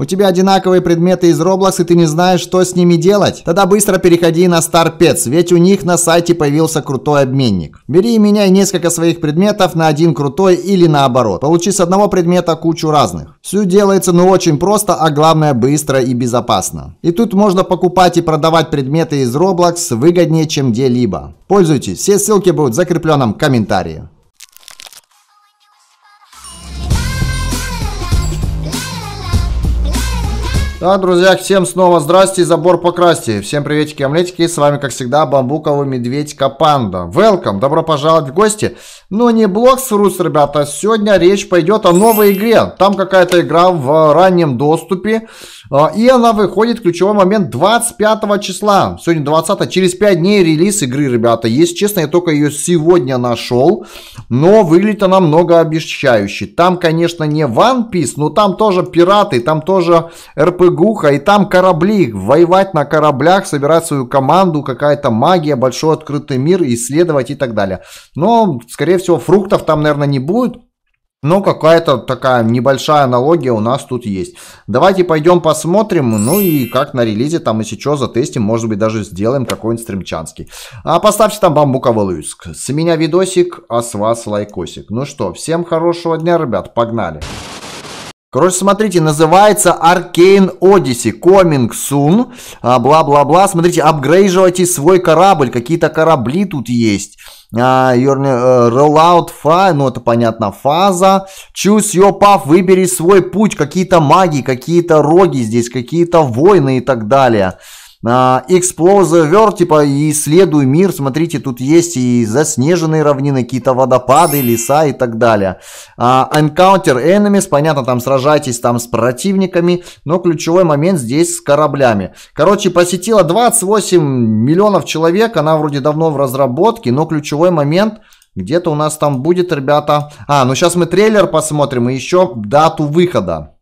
У тебя одинаковые предметы из Roblox, и ты не знаешь, что с ними делать? Тогда быстро переходи на StarPets, ведь у них на сайте появился крутой обменник. Бери и меняй несколько своих предметов на один крутой или наоборот. Получи с одного предмета кучу разных. Все делается ну очень просто, а главное быстро и безопасно. И тут можно покупать и продавать предметы из Roblox выгоднее, чем где-либо. Пользуйтесь, все ссылки будут в закрепленном комментарии. Да, друзья, всем снова здрасте, забор покрасьте. Всем приветики, омлетики, с вами, как всегда, бамбуковый медведь Капанда. Welcome, добро пожаловать в гости. Но ну, не Blocks ребята. Сегодня речь пойдет о новой игре. Там какая-то игра в раннем доступе. А, и она выходит, ключевой момент, 25 числа. Сегодня 20 через 5 дней релиз игры, ребята. Если честно, я только ее сегодня нашел. Но выглядит она многообещающе. Там, конечно, не One Piece, но там тоже пираты, там тоже РПГуха. И там корабли. Воевать на кораблях, собирать свою команду. Какая-то магия, большой открытый мир, исследовать и так далее. Но, скорее всего, фруктов там, наверное, не будет. Но какая-то такая небольшая аналогия у нас тут есть. Давайте пойдем посмотрим. Ну и как на релизе там, если что, затестим. Может быть, даже сделаем какой-нибудь стримчанский. А поставьте там бамбуковый а лыск. С меня видосик, а с вас лайкосик. Ну что, всем хорошего дня, ребят. Погнали. Короче, смотрите, называется Arcane Odyssey, Coming Soon, бла-бла-бла. Смотрите, апгрейживайте свой корабль, какие-то корабли тут есть. Uh, uh, rollout Fire, ну это понятно, фаза. Choose your path, выбери свой путь, какие-то маги, какие-то роги здесь, какие-то войны и так далее. Uh, Explore the World, типа исследуй мир, смотрите, тут есть и заснеженные равнины, какие-то водопады, леса и так далее. А, encounter Enemies, понятно, там сражайтесь там с противниками, но ключевой момент здесь с кораблями. Короче, посетила 28 миллионов человек, она вроде давно в разработке, но ключевой момент где-то у нас там будет, ребята. А, ну сейчас мы трейлер посмотрим и еще дату выхода.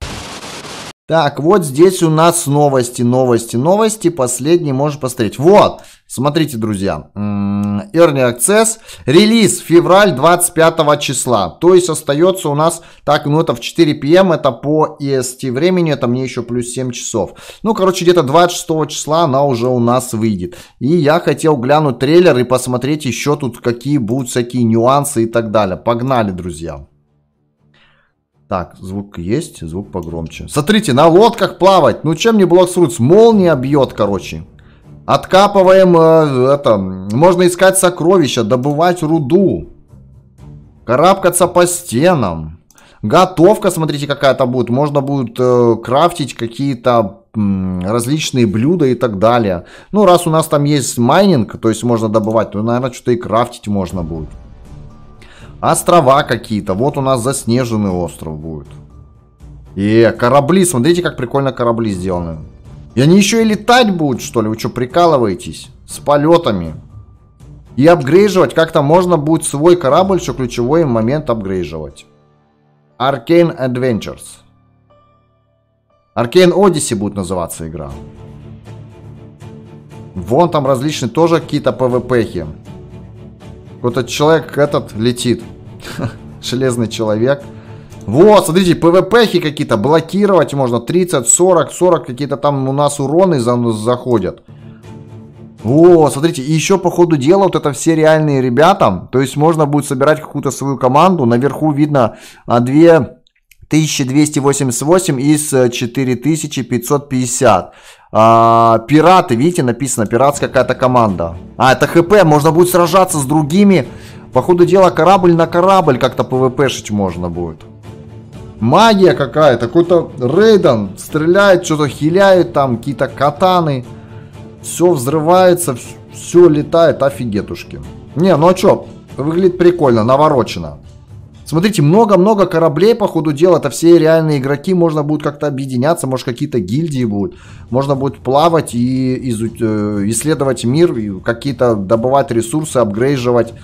Так, вот здесь у нас новости, новости, новости. Последний можно посмотреть. Вот, смотрите, друзья. Early Access. Релиз февраль 25 числа. То есть остается у нас, так, ну это в 4 пм, эм, это по EST времени, это мне еще плюс 7 часов. Ну, короче, где-то 26 числа она уже у нас выйдет. И я хотел глянуть трейлер и посмотреть еще тут какие будут всякие нюансы и так далее. Погнали, друзья. Так, звук есть, звук погромче. Смотрите, на лодках плавать. Ну чем не Блокс Рутс? Молния бьет, короче. Откапываем э, это. Можно искать сокровища, добывать руду. Карабкаться по стенам. Готовка, смотрите, какая-то будет. Можно будет э, крафтить какие-то различные блюда и так далее. Ну, раз у нас там есть майнинг, то есть можно добывать, то, наверное, что-то и крафтить можно будет. Острова какие-то. Вот у нас заснеженный остров будет. И корабли. Смотрите, как прикольно корабли сделаны. И они еще и летать будут, что ли? Вы что, прикалываетесь? С полетами. И апгрейживать как-то можно будет свой корабль, что ключевой момент апгрейживать. Arcane Adventures. Arcane Odyssey будет называться игра. Вон там различные тоже какие-то пвпхи. Какой-то человек этот летит. Железный человек. Вот, смотрите, пвпхи какие-то блокировать можно. 30, 40, 40 какие-то там у нас уроны за нас заходят. О, смотрите, и еще по ходу дела вот это все реальные ребята. То есть можно будет собирать какую-то свою команду. Наверху видно 2288 а, из 4550. Э, а, пираты, видите, написано, пиратская какая-то команда. А, это ХП, можно будет сражаться с другими. По ходу дела корабль на корабль как-то ПВПшить можно будет. Магия какая-то, какой-то Рейден стреляет, что-то хиляет там, какие-то катаны. Все взрывается, все летает, офигетушки. Не, ну а что, выглядит прикольно, наворочено. Смотрите, много-много кораблей по ходу дела, это все реальные игроки, можно будет как-то объединяться, может какие-то гильдии будут, можно будет плавать и изуть, э, исследовать мир, какие-то добывать ресурсы, апгрейживать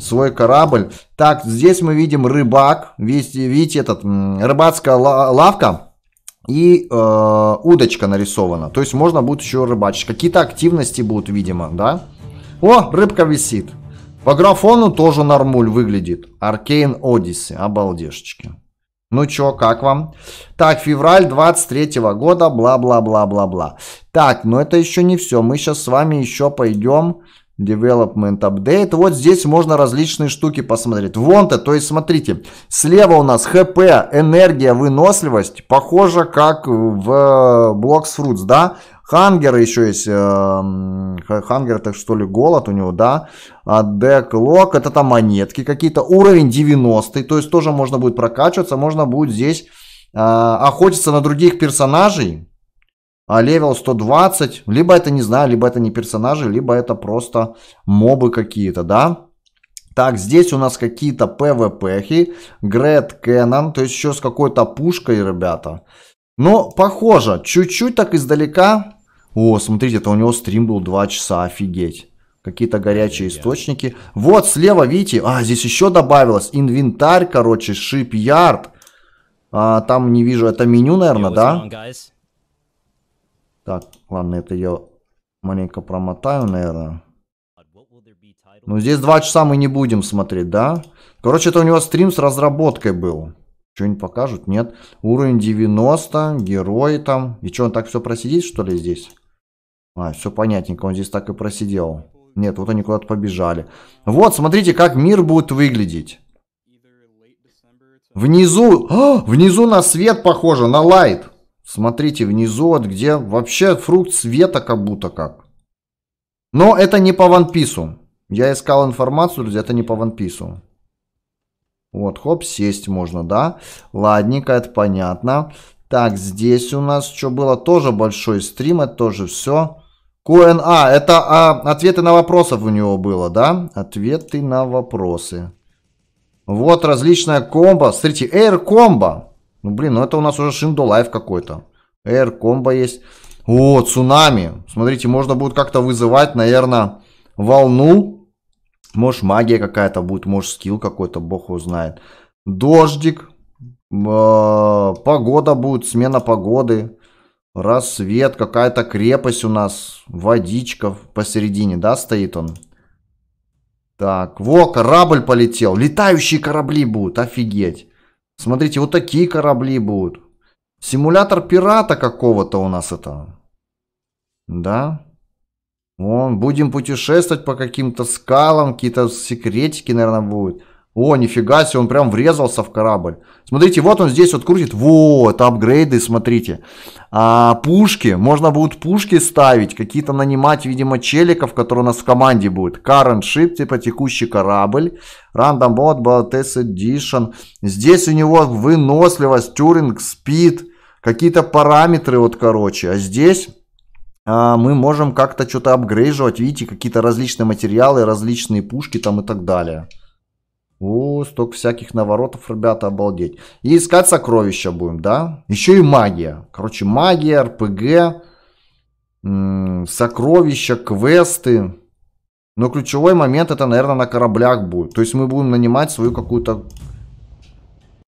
свой корабль. Так, здесь мы видим рыбак, видите, видите этот, рыбацкая лавка и э, удочка нарисована. То есть можно будет еще рыбачить. Какие-то активности будут, видимо, да? О, рыбка висит. По графону тоже нормуль выглядит. Аркейн Одиссе, обалдешечки. Ну чё, как вам? Так, февраль 23 -го года, бла-бла-бла-бла-бла. Так, но это еще не все. Мы сейчас с вами еще пойдем Development Update. Вот здесь можно различные штуки посмотреть. Вон-то, то есть смотрите, слева у нас ХП, энергия, выносливость. Похоже, как в э, Blocks Fruits, да? Хангер еще есть. Э, Хангер, так что ли, голод у него, да. А деклок это там монетки какие-то. Уровень 90, то есть тоже можно будет прокачиваться. Можно будет здесь э, охотиться на других персонажей. А левел 120, либо это не знаю, либо это не персонажи, либо это просто мобы какие-то, да. Так, здесь у нас какие-то пвпхи, Грет Кеннон, то есть еще с какой-то пушкой, ребята. Но ну, похоже, чуть-чуть так издалека о, смотрите, это у него стрим был 2 часа, офигеть. Какие-то горячие yeah. источники. Вот слева, видите, а, здесь еще добавилось. Инвентарь, короче, шип-ярд. А, там не вижу, это меню, наверное, Yo, да? On, так, ладно, это я маленько промотаю, наверное. Ну, здесь 2 часа мы не будем смотреть, да? Короче, это у него стрим с разработкой был. Что-нибудь покажут? Нет. Уровень 90, герой там. И что, он так все просидит, что ли, здесь? А, все понятненько, он здесь так и просидел. Нет, вот они куда-то побежали. Вот, смотрите, как мир будет выглядеть. Внизу, а, внизу на свет похоже, на лайт. Смотрите, внизу, вот где вообще фрукт света как будто как. Но это не по One Piece. Я искал информацию, друзья, это не по One Piece. Вот, хоп, сесть можно, да? Ладненько, это понятно. Так, здесь у нас что было? Тоже большой стрим, это тоже все. Коэн, а, это а, ответы на вопросы у него было, да? Ответы на вопросы. Вот различная комбо. Смотрите, Air Combo. Ну, блин, ну это у нас уже Шиндо Лайф какой-то. Air Combo есть. О, цунами. Смотрите, можно будет как-то вызывать, наверное, волну. Может, магия какая-то будет, может, скилл какой-то, бог его знает. Дождик. Э, погода будет, смена погоды. Рассвет, какая-то крепость у нас, водичка посередине, да, стоит он? Так, во, корабль полетел. Летающие корабли будут, офигеть. Смотрите, вот такие корабли будут. Симулятор пирата какого-то у нас это. Да? Вон, будем путешествовать по каким-то скалам, какие-то секретики, наверное, будут. О, нифига себе, он прям врезался в корабль. Смотрите, вот он здесь вот крутит. Вот, апгрейды, смотрите. А, пушки, можно будут пушки ставить, какие-то нанимать, видимо, челиков, которые у нас в команде будут. Current ship, типа текущий корабль. Random bot, Baltes Edition. Здесь у него выносливость, тюринг, спид, какие-то параметры, вот, короче. А здесь а, мы можем как-то что-то апгрейживать, видите, какие-то различные материалы, различные пушки там и так далее. О, столько всяких наворотов, ребята, обалдеть. И искать сокровища будем, да? Еще и магия. Короче, магия, РПГ, сокровища, квесты. Но ключевой момент это, наверное, на кораблях будет. То есть мы будем нанимать свою какую-то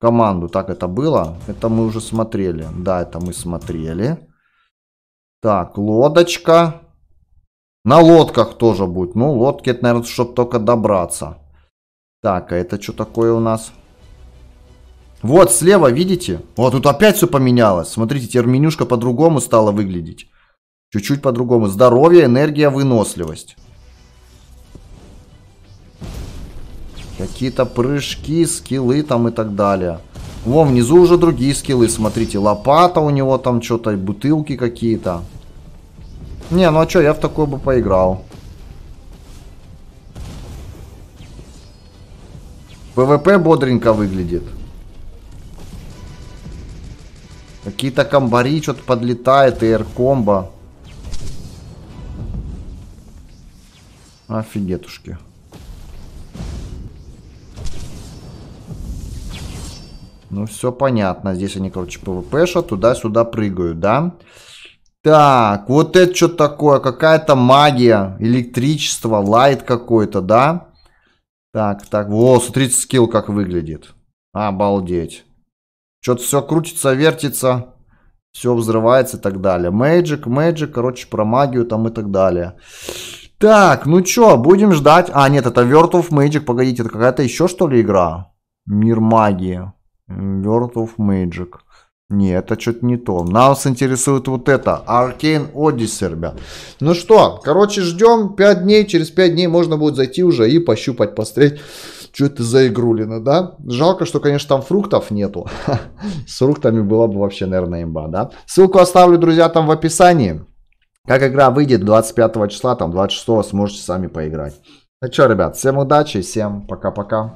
команду. Так это было? Это мы уже смотрели. Да, это мы смотрели. Так, лодочка. На лодках тоже будет. Ну, лодки это, наверное, чтобы только добраться. Так, а это что такое у нас? Вот слева, видите? Вот тут опять все поменялось. Смотрите, теперь менюшка по-другому стала выглядеть. Чуть-чуть по-другому. Здоровье, энергия, выносливость. Какие-то прыжки, скиллы там и так далее. Вон внизу уже другие скиллы, смотрите. Лопата у него там что-то, бутылки какие-то. Не, ну а что, я в такой бы поиграл. ПВП бодренько выглядит. Какие-то комбари что-то подлетает, и комбо Офигетушки. Ну, все понятно. Здесь они, короче, пвпша туда-сюда прыгают, да? Так, вот это что такое? Какая-то магия, электричество, лайт какой-то, да? Так, так, во, смотрите, скилл как выглядит. Обалдеть. Что-то все крутится, вертится, все взрывается и так далее. Мэджик, мэджик, короче, про магию там и так далее. Так, ну что, будем ждать. А, нет, это World of Magic, погодите, это какая-то еще что ли игра? Мир магии. World of Magic. Нет, это что-то не то. Нас интересует вот это. Аркейн Odyssey, ребят. Ну что, короче, ждем 5 дней. Через 5 дней можно будет зайти уже и пощупать, посмотреть, что это за игрулина, да? Жалко, что, конечно, там фруктов нету. С фруктами была бы вообще, наверное, имба, да? Ссылку оставлю, друзья, там в описании. Как игра выйдет 25 числа, там 26 сможете сами поиграть. Ну что, ребят, всем удачи, всем пока-пока.